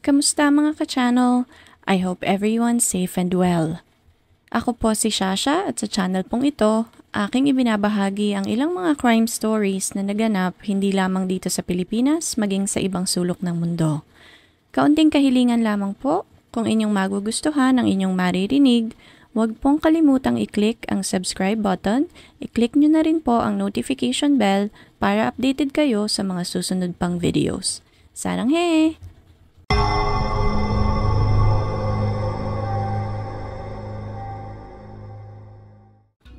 Kamusta mga ka-channel? I hope everyone safe and well. Ako po si Shasha at sa channel pong ito, aking ibinabahagi ang ilang mga crime stories na naganap hindi lamang dito sa Pilipinas maging sa ibang sulok ng mundo. Kaunting kahilingan lamang po, kung inyong magugustuhan ang inyong maririnig, huwag pong kalimutang i-click ang subscribe button, i-click nyo na rin po ang notification bell para updated kayo sa mga susunod pang videos. Sarang he!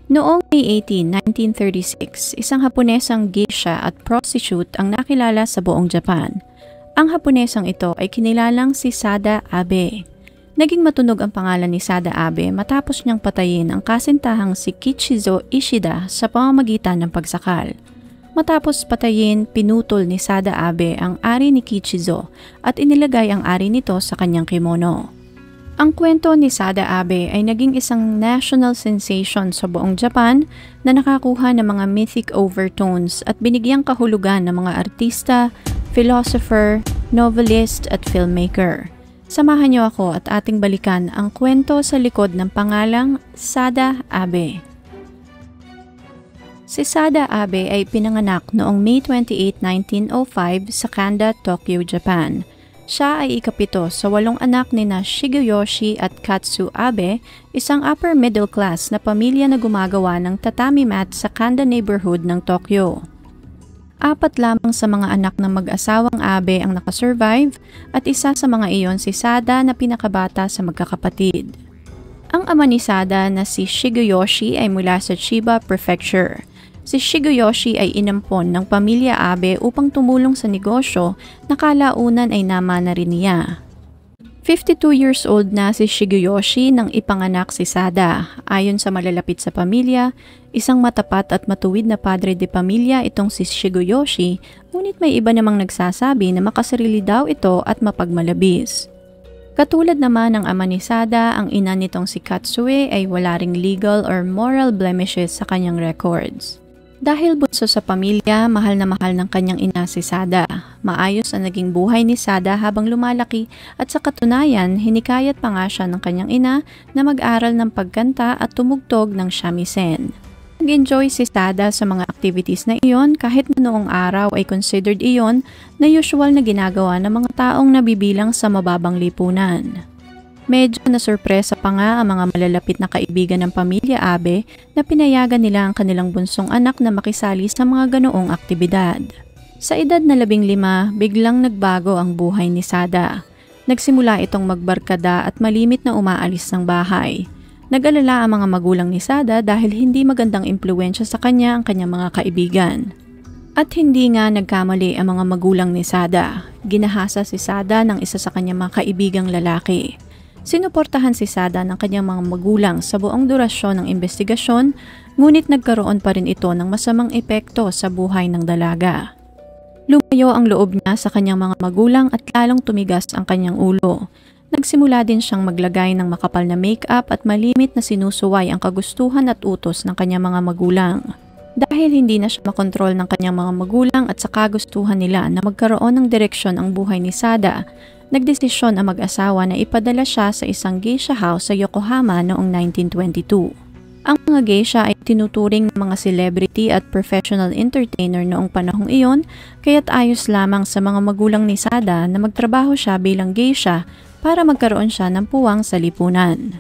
Noong May 18, 1936, isang Haponesang geisha at prostitute ang nakilala sa buong Japan. Ang Haponesang ito ay kinilalang si Sada Abe. Naging matunog ang pangalan ni Sada Abe matapos niyang patayin ang kasintahang si Kichizo Ishida sa pamamagitan ng pagsakal. Matapos patayin, pinutol ni Sada Abe ang ari ni Kichizo at inilagay ang ari nito sa kanyang kimono. Ang kwento ni Sada Abe ay naging isang national sensation sa buong Japan na nakakuha ng mga mythic overtones at binigyang kahulugan ng mga artista, philosopher, novelist at filmmaker. Samahan niyo ako at ating balikan ang kwento sa likod ng pangalang Sada Abe. Si Sada Abe ay pinanganak noong May 28, 1905 sa Kanda, Tokyo, Japan. Siya ay ikapito sa walong anak ni na Shigeyoshi at Katsu Abe, isang upper middle class na pamilya na gumagawa ng tatami mat sa Kanda neighborhood ng Tokyo. Apat lamang sa mga anak ng mag-asawang Abe ang nakasurvive at isa sa mga iyon si Sada na pinakabata sa magkakapatid. Ang ama ni Sada na si Shigeyoshi ay mula sa Chiba Prefecture si Shigeyoshi ay inampon ng pamilya Abe upang tumulong sa negosyo na kalaunan ay namana rin niya. 52 years old na si Shigeyoshi nang ipanganak si Sada. Ayon sa malalapit sa pamilya, isang matapat at matuwid na padre de pamilya itong si Shigeyoshi, ngunit may iba namang nagsasabi na makasarili daw ito at mapagmalabis. Katulad naman ng ama ni Sada, ang ina nitong si Katsue ay wala ring legal or moral blemishes sa kanyang records. Dahil bunso sa pamilya, mahal na mahal ng kanyang ina si Sada. Maayos ang naging buhay ni Sada habang lumalaki at sa katunayan, hinikayat pa nga siya ng kanyang ina na mag-aral ng pagkanta at tumugtog ng shamisen. Nag-enjoy si Sada sa mga activities na iyon kahit na noong araw ay considered iyon na usual na ginagawa ng mga taong nabibilang sa mababang lipunan. Medyo nasurpresa pa nga ang mga malalapit na kaibigan ng pamilya Abe na pinayagan nila ang kanilang bunsong anak na makisali sa mga ganoong aktibidad. Sa edad na labing lima, biglang nagbago ang buhay ni Sada. Nagsimula itong magbarkada at malimit na umaalis ng bahay. Nag-alala ang mga magulang ni Sada dahil hindi magandang impluensya sa kanya ang kanyang mga kaibigan. At hindi nga nagkamali ang mga magulang ni Sada. Ginahasa si Sada ng isa sa kanyang mga kaibigang lalaki. Sinuportahan si Sada ng kanyang mga magulang sa buong durasyon ng investigasyon ngunit nagkaroon pa rin ito ng masamang epekto sa buhay ng dalaga. Lumayo ang loob niya sa kanyang mga magulang at lalong tumigas ang kanyang ulo. Nagsimula din siyang maglagay ng makapal na make-up at malimit na sinusuway ang kagustuhan at utos ng kanyang mga magulang. Dahil hindi na siya makontrol ng kanyang mga magulang at sa kagustuhan nila na magkaroon ng direksyon ang buhay ni Sada, nagdesisyon ang mag-asawa na ipadala siya sa isang geisha house sa Yokohama noong 1922. Ang mga geisha ay tinuturing ng mga celebrity at professional entertainer noong panahong iyon, kaya't ayos lamang sa mga magulang ni Sada na magtrabaho siya bilang geisha para magkaroon siya ng puwang sa lipunan.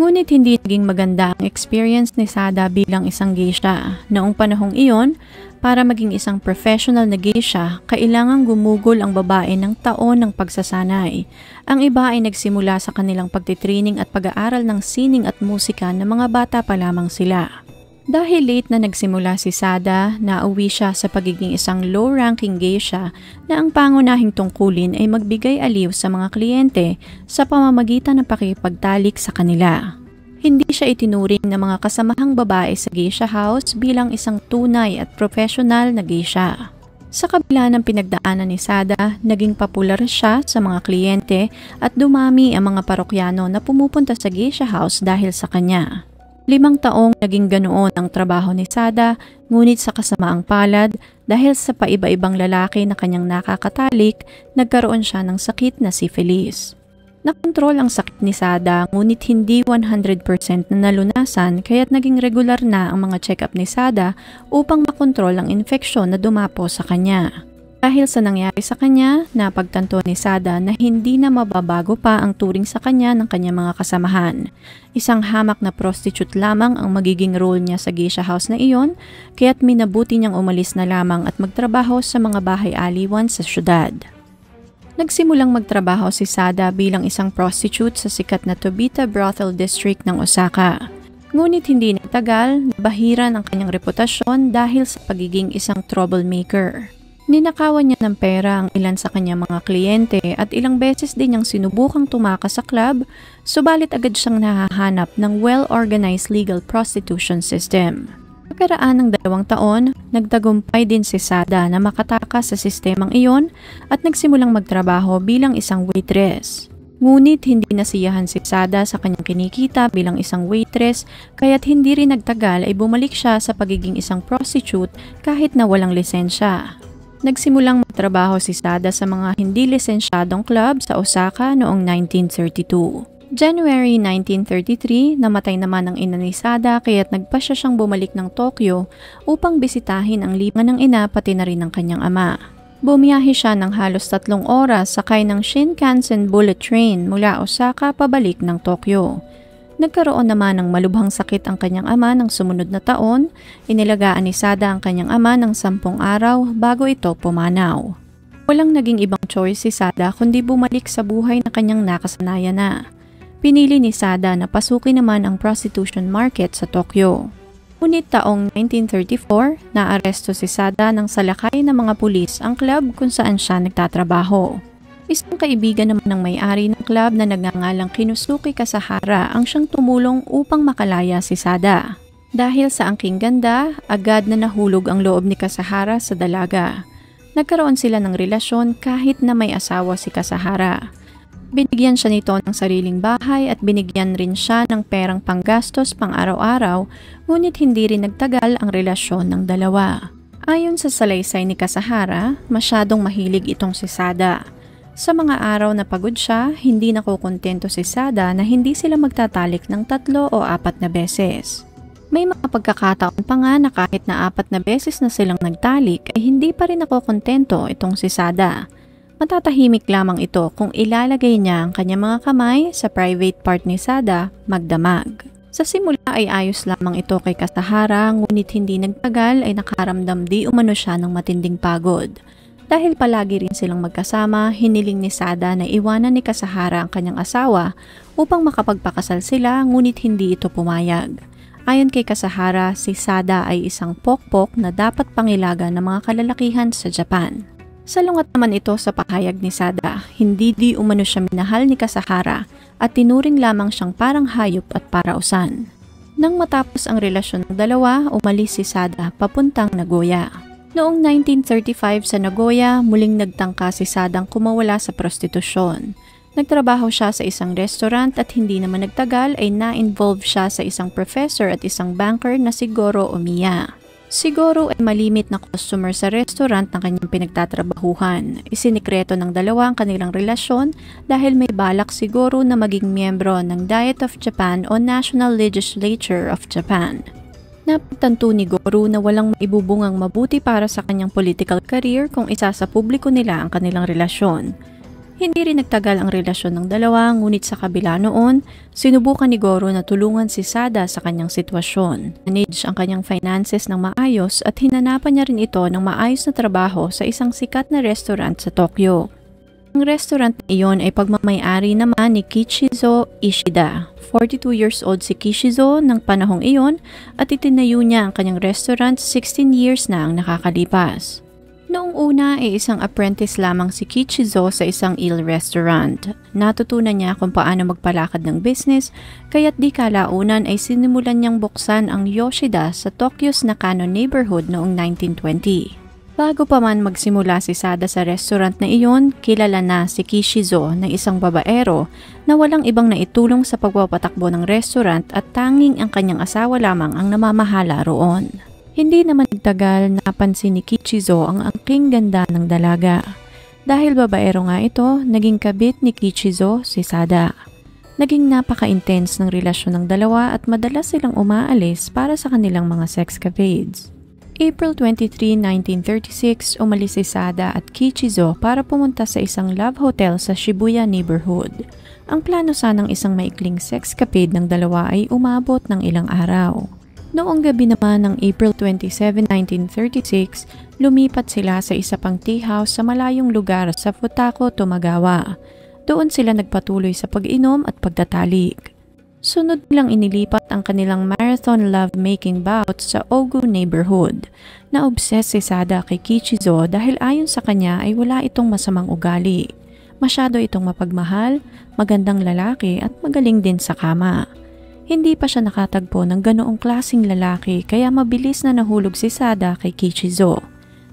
Ngunit hindi naging maganda ang experience ni Sada bilang isang geisha. Noong panahong iyon, para maging isang professional na geisha, kailangang gumugol ang babae ng taon ng pagsasanay. Ang iba ay nagsimula sa kanilang pagtitraining at pag-aaral ng sining at musika na mga bata pa lamang sila. Dahil late na nagsimula si Sada, nauwi siya sa pagiging isang low-ranking geisha na ang pangunahing tungkulin ay magbigay aliw sa mga kliyente sa pamamagitan ng pakipagtalik sa kanila hindi siya itinuring ng mga kasamahang babae sa geisha house bilang isang tunay at professional na geisha. Sa kabila ng pinagdaanan ni Sada, naging popular siya sa mga kliyente at dumami ang mga parokyano na pumupunta sa geisha house dahil sa kanya. Limang taong naging ganoon ang trabaho ni Sada, ngunit sa kasamaang palad, dahil sa paiba-ibang lalaki na kanyang nakakatalik, nagkaroon siya ng sakit na syphilis. Nakontrol ang sakit ni Sada ngunit hindi 100% na nalunasan kaya't naging regular na ang mga check-up ni Sada upang makontrol ang infeksyon na dumapo sa kanya. Dahil sa nangyari sa kanya, napagtanto ni Sada na hindi na mababago pa ang turing sa kanya ng kanyang mga kasamahan. Isang hamak na prostitute lamang ang magiging role niya sa geisha house na iyon, kaya't minabuti niyang umalis na lamang at magtrabaho sa mga bahay aliwan sa syudad nagsimulang magtrabaho si Sada bilang isang prostitute sa sikat na Tobita Brothel District ng Osaka. Ngunit hindi nagtagal, nabahiran ang kanyang reputasyon dahil sa pagiging isang troublemaker. Ninakawan niya ng pera ang ilan sa kanyang mga kliyente at ilang beses din niyang sinubukang tumakas sa club, subalit agad siyang nahahanap ng well-organized legal prostitution system karaan ng dalawang taon, nagtagumpay din si Sada na makatakas sa sistemang iyon at nagsimulang magtrabaho bilang isang waitress. Ngunit hindi nasiyahan si Sada sa kanyang kinikita bilang isang waitress kaya't hindi rin nagtagal ay bumalik siya sa pagiging isang prostitute kahit na walang lisensya. Nagsimulang magtrabaho si Sada sa mga hindi lisensyadong club sa Osaka noong 1932. January 1933, namatay naman ang ina ni Sada kaya't nagpa siya siyang bumalik ng Tokyo upang bisitahin ang lipa ng ina pati na rin ng kanyang ama. Bumiyahe siya ng halos tatlong oras sakay ng Shinkansen Bullet Train mula Osaka pabalik ng Tokyo. Nagkaroon naman ng malubhang sakit ang kanyang ama ng sumunod na taon, inilagaan ni Sada ang kanyang ama ng sampung araw bago ito pumanaw. Walang naging ibang choice si Sada kundi bumalik sa buhay na kanyang nakasanayan na pinili ni Sada na pasukin naman ang prostitution market sa Tokyo. Ngunit taong 1934, naaresto si Sada ng salakay ng mga pulis ang club kung saan siya nagtatrabaho. Isang kaibigan naman ng may-ari ng club na nagngangalang Kinusuki Kasahara ang siyang tumulong upang makalaya si Sada. Dahil sa angking ganda, agad na nahulog ang loob ni Kasahara sa dalaga. Nagkaroon sila ng relasyon kahit na may asawa si Kasahara. Binigyan siya nito ng sariling bahay at binigyan rin siya ng perang panggastos pang araw-araw ngunit hindi rin nagtagal ang relasyon ng dalawa. Ayon sa salaysay ni Kasahara, masyadong mahilig itong si Sada. Sa mga araw na pagod siya, hindi nakukontento si Sada na hindi sila magtatalik ng tatlo o apat na beses. May mga pagkakataon pa nga na kahit na apat na beses na silang nagtalik ay hindi pa rin nakukontento itong si Sada Matatahimik lamang ito kung ilalagay niya ang kanyang mga kamay sa private part ni Sada magdamag. Sa simula ay ayos lamang ito kay Kasahara ngunit hindi nagtagal ay nakaramdam di umano siya ng matinding pagod. Dahil palagi rin silang magkasama, hiniling ni Sada na iwanan ni Kasahara ang kanyang asawa upang makapagpakasal sila ngunit hindi ito pumayag. Ayon kay Kasahara, si Sada ay isang pokpok na dapat pangilaga ng mga kalalakihan sa Japan. Salungat naman ito sa pahayag ni Sada, hindi di umano siya minahal ni Kasahara at tinuring lamang siyang parang hayop at parausan. Nang matapos ang relasyon ng dalawa, umalis si Sada papuntang Nagoya. Noong 1935 sa Nagoya, muling nagtangka si Sadang kumawala sa prostitusyon. Nagtrabaho siya sa isang restaurant at hindi naman nagtagal ay na-involve siya sa isang professor at isang banker na si Goro Omiya. Siguro ay malimit na customer sa restaurant ng kanyang pinagtatrabahuhan. Isinikreto ng dalawa ang kanilang relasyon dahil may balak siguro na maging miyembro ng Diet of Japan o National Legislature of Japan. Napagtanto ni Goro na walang maibubungang mabuti para sa kanyang political career kung isa sa publiko nila ang kanilang relasyon. Hindi rin nagtagal ang relasyon ng dalawa ngunit sa kabila noon, sinubukan ni Goro na tulungan si Sada sa kanyang sitwasyon. Manage ang kanyang finances ng maayos at hinanapan niya rin ito ng maayos na trabaho sa isang sikat na restaurant sa Tokyo. Ang restaurant na iyon ay pagmamayari naman ni Kichizo Ishida. 42 years old si Kishizo ng panahong iyon at itinayo niya ang kanyang restaurant 16 years na ang nakakalipas. Noong una ay eh, isang apprentice lamang si Kichizo sa isang ill restaurant. Natutunan niya kung paano magpalakad ng business kaya't di kalaunan ay sinimulan niyang buksan ang Yoshida sa Tokyo's Nakano neighborhood noong 1920. Bago pa man magsimula si Sada sa restaurant na iyon, kilala na si Kichizo na isang babaero na walang ibang naitulong sa pagpapatakbo ng restaurant at tanging ang kanyang asawa lamang ang namamahala roon. Hindi naman nagtagal napansin ni Kichizo ang angking ganda ng dalaga. Dahil babaero nga ito, naging kabit ni Kichizo si Sada. Naging napaka-intense ng relasyon ng dalawa at madalas silang umaalis para sa kanilang mga sex sexcapades. April 23, 1936, umalis si Sada at Kichizo para pumunta sa isang love hotel sa Shibuya neighborhood. Ang plano sanang isang maikling sex sexcapade ng dalawa ay umabot ng ilang araw. Noong gabi naman ng April 27, 1936, lumipat sila sa isa pang tea house sa malayong lugar sa Futako, Tumagawa. Doon sila nagpatuloy sa pag-inom at pagtatalik. Sunod nilang inilipat ang kanilang marathon love-making bout sa Ogu neighborhood. Na-obsess si Sada kay Kichizo dahil ayon sa kanya ay wala itong masamang ugali. Masyado itong mapagmahal, magandang lalaki at magaling din sa kama. Hindi pa siya nakatagpo ng ganoong klasing lalaki kaya mabilis na nahulog si Sada kay Kichizo.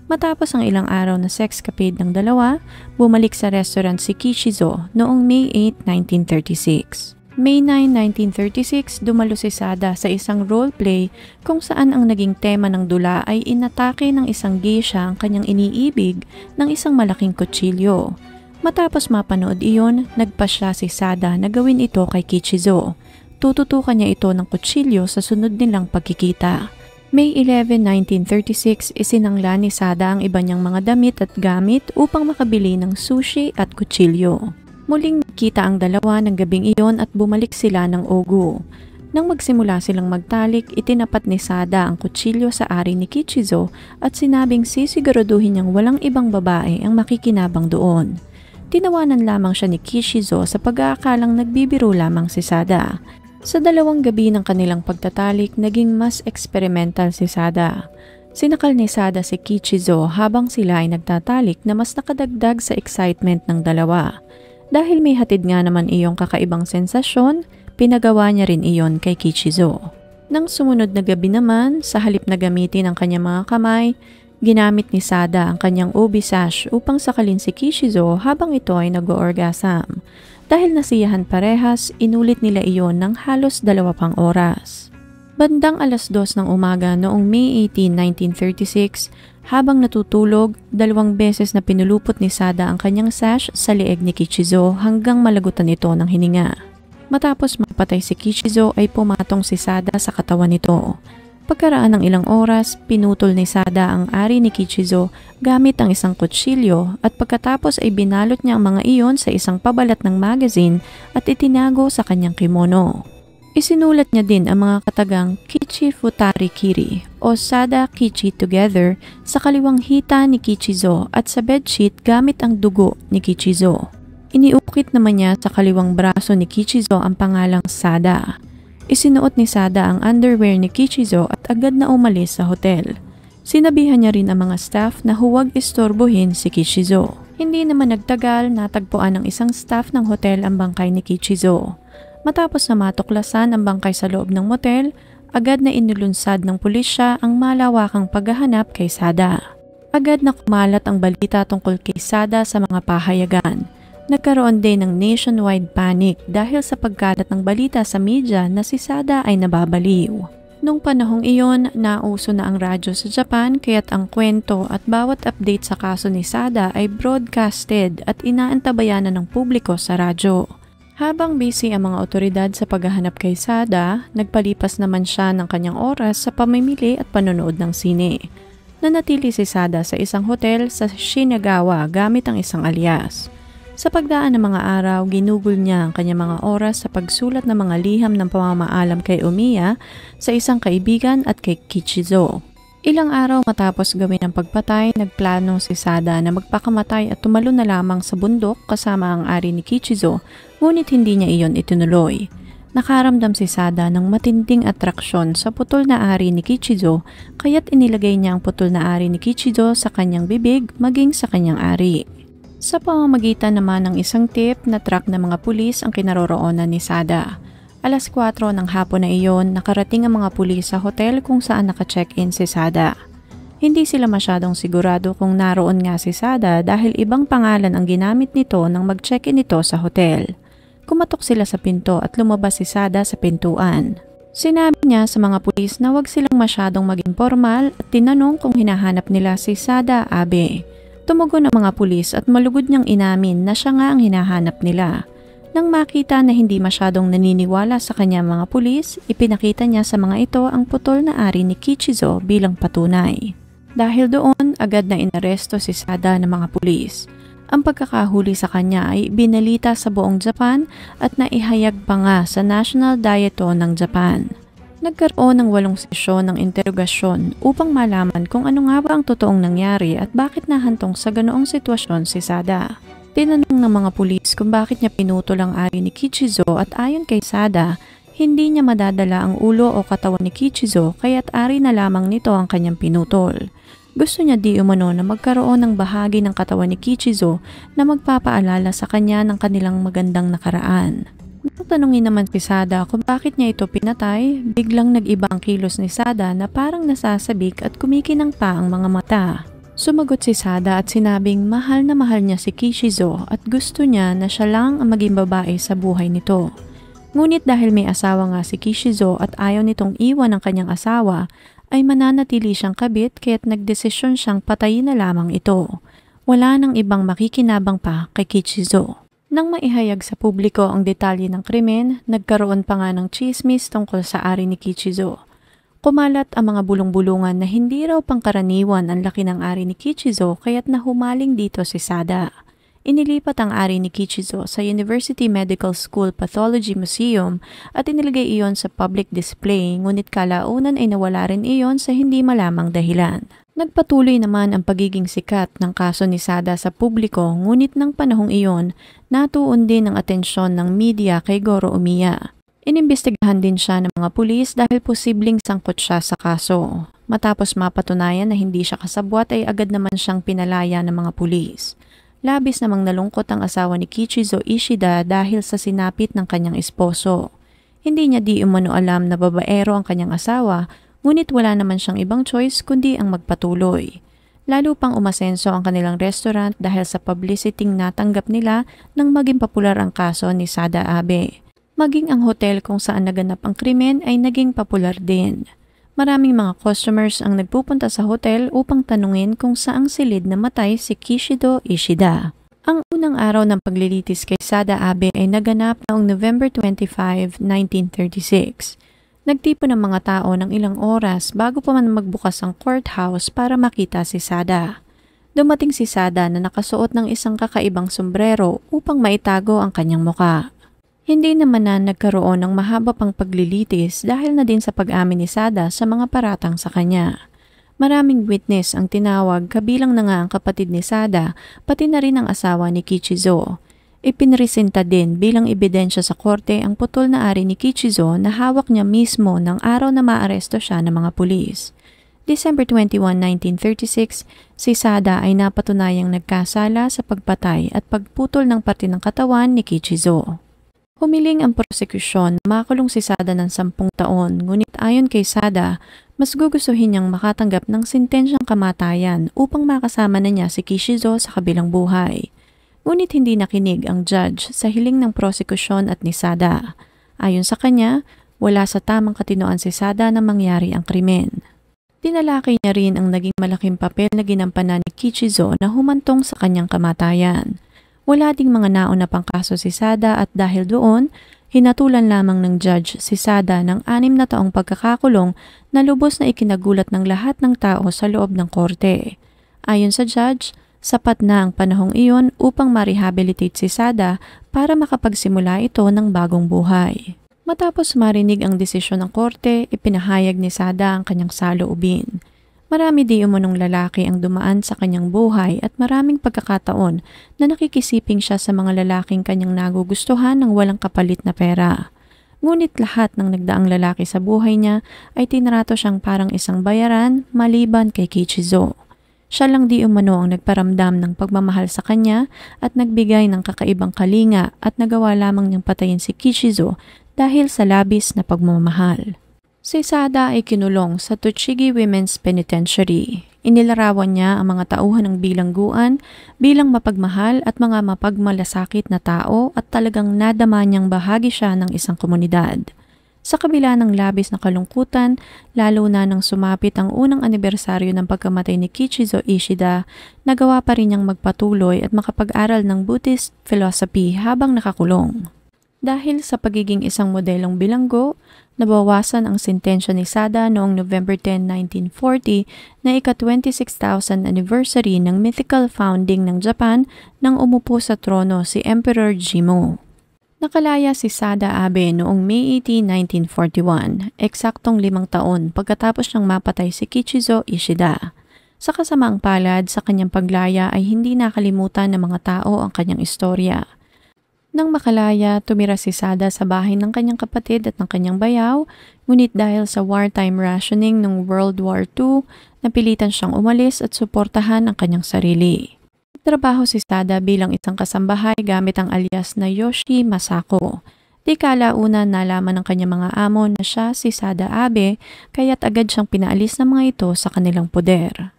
Matapos ang ilang araw na sex sexcapade ng dalawa, bumalik sa restaurant si Kichizo noong May 8, 1936. May 9, 1936, dumalo si Sada sa isang roleplay kung saan ang naging tema ng dula ay inatake ng isang geisha ang kanyang iniibig ng isang malaking kutsilyo. Matapos mapanood iyon, nagpasya si Sada na gawin ito kay Kichizo tututukan niya ito ng kutsilyo sa sunod nilang pagkikita. May 11, 1936, isinangla ni Sada ang iba niyang mga damit at gamit upang makabili ng sushi at kutsilyo. Muling kita ang dalawa ng gabing iyon at bumalik sila ng Ogu. Nang magsimula silang magtalik, itinapat ni Sada ang kutsilyo sa ari ni Kichizo at sinabing sisiguraduhin niyang walang ibang babae ang makikinabang doon. Tinawanan lamang siya ni Kishizo sa pag-aakalang nagbibiro lamang si Sada. Sa dalawang gabi ng kanilang pagtatalik, naging mas experimental si Sada. Sinakal ni Sada si Kichizo habang sila ay nagtatalik na mas nakadagdag sa excitement ng dalawa. Dahil may hatid nga naman iyong kakaibang sensasyon, pinagawa niya rin iyon kay Kichizo. Nang sumunod na gabi naman, sa halip na gamitin ang kanyang mga kamay, ginamit ni Sada ang kanyang ubi sash upang sakalin si Kichizo habang ito ay nag-orgasm. Dahil nasiyahan parehas, inulit nila iyon ng halos dalawa pang oras. Bandang alas dos ng umaga noong May 18, 1936, habang natutulog, dalawang beses na pinulupot ni Sada ang kanyang sash sa leeg ni Kichizo hanggang malagutan ito ng hininga. Matapos mapatay si Kichizo ay pumatong si Sada sa katawan nito. Pagkaraan ng ilang oras, pinutol ni Sada ang ari ni Kichizo gamit ang isang kutsilyo at pagkatapos ay binalot niya ang mga iyon sa isang pabalat ng magazine at itinago sa kanyang kimono. Isinulat niya din ang mga katagang Kichi Futari Kiri o Sada Kichi Together sa kaliwang hita ni Kichizo at sa bedsheet gamit ang dugo ni Kichizo. Iniukit naman niya sa kaliwang braso ni Kichizo ang pangalang Sada Isinuot ni Sada ang underwear ni Kichizo at agad na umalis sa hotel. Sinabihan niya rin ang mga staff na huwag istorbohin si Kichizo. Hindi naman nagtagal, natagpuan ng isang staff ng hotel ang bangkay ni Kichizo. Matapos na matuklasan ang bangkay sa loob ng motel, agad na inulunsad ng pulisya ang malawakang paghahanap kay Sada. Agad na kumalat ang balita tungkol kay Sada sa mga pahayagan. Nagkaroon din ng nationwide panic dahil sa pagkalat ng balita sa media na si Sada ay nababaliw. Noong panahong iyon, nauso na ang radyo sa Japan kaya't ang kwento at bawat update sa kaso ni Sada ay broadcasted at inaantabayanan ng publiko sa radyo. Habang busy ang mga otoridad sa paghahanap kay Sada, nagpalipas naman siya ng kanyang oras sa pamimili at panonood ng sine. Nanatili si Sada sa isang hotel sa Shinagawa gamit ang isang alias. Sa pagdaan ng mga araw, ginugol niya ang kanyang mga oras sa pagsulat ng mga liham ng pamamaalam kay Umiya sa isang kaibigan at kay Kichizo. Ilang araw matapos gawin ang pagpatay, nagplano si Sada na magpakamatay at tumalo na lamang sa bundok kasama ang ari ni Kichizo, ngunit hindi niya iyon itinuloy. Nakaramdam si Sada ng matinding atraksyon sa putol na ari ni Kichizo kaya't inilagay niya ang putol na ari ni Kichizo sa kanyang bibig maging sa kanyang ari. Sa pamamagitan naman ng isang tip na track ng mga pulis ang kinaroroonan ni Sada. Alas 4 ng hapon na iyon, nakarating ang mga pulis sa hotel kung saan naka-check-in si Sada. Hindi sila masyadong sigurado kung naroon nga si Sada dahil ibang pangalan ang ginamit nito nang mag-check-in ito sa hotel. Kumatok sila sa pinto at lumabas si Sada sa pintuan. Sinabi niya sa mga pulis na huwag silang masyadong maging formal at tinanong kung hinahanap nila si Sada Abe. Tumugon ang mga pulis at malugod niyang inamin na siya nga ang hinahanap nila. Nang makita na hindi masyadong naniniwala sa kanya mga pulis, ipinakita niya sa mga ito ang putol na ari ni Kichizo bilang patunay. Dahil doon, agad na inaresto si Sada ng mga pulis. Ang pagkakahuli sa kanya ay binalita sa buong Japan at naihayag pa nga sa National Dieto ng Japan. Nagkaroon ng walong sesyon ng interogasyon upang malaman kung ano nga ba ang totoong nangyari at bakit nahantong sa ganoong sitwasyon si Sada. Tinanong ng mga pulis kung bakit niya pinutol ang ari ni Kichizo at ayon kay Sada, hindi niya madadala ang ulo o katawan ni Kichizo kaya't ari na lamang nito ang kanyang pinutol. Gusto niya di umano na magkaroon ng bahagi ng katawan ni Kichizo na magpapaalala sa kanya ng kanilang magandang nakaraan. Tatanungin naman si Sada kung bakit niya ito pinatay, biglang nag-iba ang kilos ni Sada na parang nasasabik at kumikinang pa ang mga mata. Sumagot si Sada at sinabing mahal na mahal niya si Kishizo at gusto niya na siya lang ang maging babae sa buhay nito. Ngunit dahil may asawa nga si Kishizo at ayaw nitong iwan ang kanyang asawa, ay mananatili siyang kabit kaya't nagdesisyon siyang patayin na lamang ito. Wala nang ibang makikinabang pa kay Kishizo. Nang maihayag sa publiko ang detalye ng krimen, nagkaroon pa nga ng chismis tungkol sa ari ni Kichizo. Kumalat ang mga bulong-bulungan na hindi raw pangkaraniwan ang laki ng ari ni Kichizo kaya't nahumaling dito si Sada. Inilipat ang ari ni Kichizo sa University Medical School Pathology Museum at inilagay iyon sa public display ngunit kalaunan ay nawala rin iyon sa hindi malamang dahilan. Nagpatuloy naman ang pagiging sikat ng kaso ni Sada sa publiko ngunit ng panahong iyon, natuon din ang atensyon ng media kay Goro Umiya. Inimbestigahan din siya ng mga pulis dahil posibleng sangkot siya sa kaso. Matapos mapatunayan na hindi siya kasabwat ay agad naman siyang pinalaya ng mga pulis. Labis namang nalungkot ang asawa ni Kichizo Ishida dahil sa sinapit ng kanyang esposo. Hindi niya di umano alam na babaero ang kanyang asawa ngunit wala naman siyang ibang choice kundi ang magpatuloy. Lalo pang umasenso ang kanilang restaurant dahil sa publicity natanggap nila nang maging popular ang kaso ni Sada Abe. Maging ang hotel kung saan naganap ang krimen ay naging popular din. Maraming mga customers ang nagpupunta sa hotel upang tanungin kung saang silid namatay si Kishido Ishida. Ang unang araw ng paglilitis kay Sada Abe ay naganap noong November 25, 1936. Nagtipon ng mga tao ng ilang oras bago pa man magbukas ang courthouse para makita si Sada. Dumating si Sada na nakasuot ng isang kakaibang sombrero upang maitago ang kanyang muka. Hindi naman na nagkaroon ng mahaba pang paglilitis dahil na din sa pag-amin ni Sada sa mga paratang sa kanya. Maraming witness ang tinawag kabilang na nga ang kapatid ni Sada pati na rin ang asawa ni Kichizo Ipinresenta din bilang ebidensya sa korte ang putol na ari ni Kichizo na hawak niya mismo ng araw na maaresto siya ng mga pulis. December 21, 1936, si Sada ay napatunayang nagkasala sa pagpatay at pagputol ng parte ng katawan ni Kichizo. Humiling ang prosekusyon na makulong si Sada ng sampung taon, ngunit ayon kay Sada, mas gugustuhin niyang makatanggap ng sentensyang kamatayan upang makasama na niya si Kishizo sa kabilang buhay. Ngunit hindi nakinig ang judge sa hiling ng prosekusyon at ni Sada. Ayon sa kanya, wala sa tamang katinoan si Sada na mangyari ang krimen. Dinalaki niya rin ang naging malaking papel na ginampanan ni Kichizo na humantong sa kanyang kamatayan. Wala ding mga naon na pangkaso si Sada at dahil doon, hinatulan lamang ng judge si Sada ng anim na taong pagkakakulong na lubos na ikinagulat ng lahat ng tao sa loob ng korte. Ayon sa judge, Sapat na ang panahong iyon upang marehabilitate si Sada para makapagsimula ito ng bagong buhay. Matapos marinig ang desisyon ng korte, ipinahayag ni Sada ang kanyang saloobin. Marami di umunong lalaki ang dumaan sa kanyang buhay at maraming pagkakataon na nakikisiping siya sa mga lalaking kanyang nagugustuhan ng walang kapalit na pera. Ngunit lahat ng nagdaang lalaki sa buhay niya ay tinrato siyang parang isang bayaran maliban kay Kichizo. Siya lang di umano ang nagparamdam ng pagmamahal sa kanya at nagbigay ng kakaibang kalinga at nagawa lamang niyang patayin si Kishizo dahil sa labis na pagmamahal. Si Sada ay kinulong sa Tochigi Women's Penitentiary. Inilarawan niya ang mga tauhan ng bilangguan bilang mapagmahal at mga mapagmalasakit na tao at talagang nadama niyang bahagi siya ng isang komunidad. Sa kabila ng labis na kalungkutan, lalo na nang sumapit ang unang anibersaryo ng pagkamatay ni Kichizo Ishida, nagawa pa rin niyang magpatuloy at makapag-aral ng Buddhist philosophy habang nakakulong. Dahil sa pagiging isang modelong bilanggo, nabawasan ang sentensya ni Sada noong November 10, 1940 na ika-26,000 anniversary ng mythical founding ng Japan nang umupo sa trono si Emperor Jimmu. Nakalaya si Sada Abe noong May 18, 1941, eksaktong limang taon pagkatapos niyang mapatay si Kichizo Ishida. Sa kasamaang palad sa kanyang paglaya ay hindi nakalimutan ng mga tao ang kanyang istorya. Nang makalaya, tumira si Sada sa bahay ng kanyang kapatid at ng kanyang bayaw, ngunit dahil sa wartime rationing ng World War II, napilitan siyang umalis at suportahan ang kanyang sarili. Nagtrabaho si Sada bilang isang kasambahay gamit ang alias na Yoshi Masako. Di kalauna nalaman ng kanyang mga amo na siya si Sada Abe kaya't agad siyang pinaalis ng mga ito sa kanilang poder.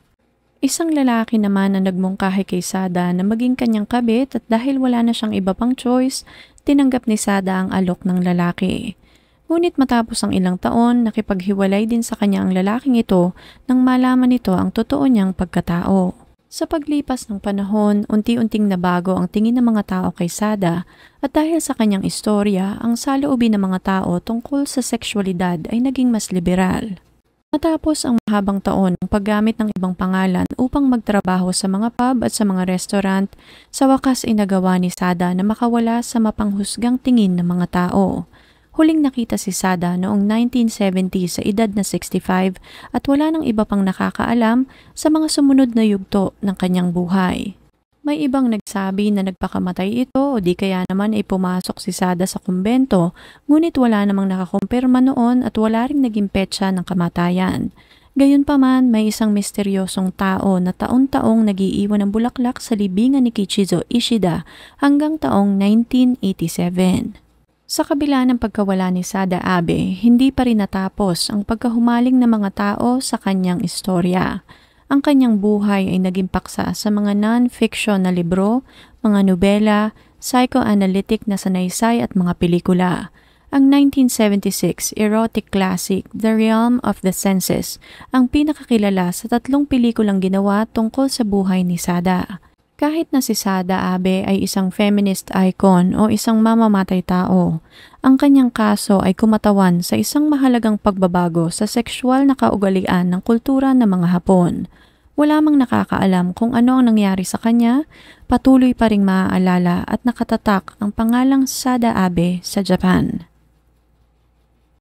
Isang lalaki naman na nagmungkahi kay Sada na maging kanyang kabit at dahil wala na siyang iba pang choice, tinanggap ni Sada ang alok ng lalaki. Ngunit matapos ang ilang taon, nakipaghiwalay din sa kanya ang lalaking ito nang malaman nito ang totoo niyang pagkatao. Sa paglipas ng panahon, unti-unting nabago ang tingin ng mga tao kay Sada at dahil sa kanyang istorya, ang saloobin ng mga tao tungkol sa sexualidad ay naging mas liberal. Matapos ang mahabang taon ng paggamit ng ibang pangalan upang magtrabaho sa mga pub at sa mga restaurant, sa wakas ay nagawa ni Sada na makawala sa mapanghusgang tingin ng mga tao. Huling nakita si Sada noong 1970 sa edad na 65 at wala nang iba pang nakakaalam sa mga sumunod na yugto ng kanyang buhay. May ibang nagsabi na nagpakamatay ito o di kaya naman ay pumasok si Sada sa kumbento ngunit wala namang nakakumpirma noon at wala ring naging petsa ng kamatayan. Gayunpaman, may isang misteryosong tao na taon-taong nagiiwan ng bulaklak sa libingan ni Kichizo Ishida hanggang taong 1987. Sa kabila ng pagkawala ni Sada Abe, hindi pa rin natapos ang pagkahumaling ng mga tao sa kanyang istorya. Ang kanyang buhay ay naging paksa sa mga non-fiction na libro, mga nobela, psychoanalytic na sanaysay at mga pelikula. Ang 1976 erotic classic The Realm of the Senses ang pinakakilala sa tatlong pelikulang ginawa tungkol sa buhay ni Sada. Kahit na si Sada Abe ay isang feminist icon o isang mamamatay tao, ang kanyang kaso ay kumatawan sa isang mahalagang pagbabago sa sexual na kaugalian ng kultura ng mga Hapon. Wala mang nakakaalam kung ano ang nangyari sa kanya, patuloy pa ring maaalala at nakatatak ang pangalang Sada Abe sa Japan.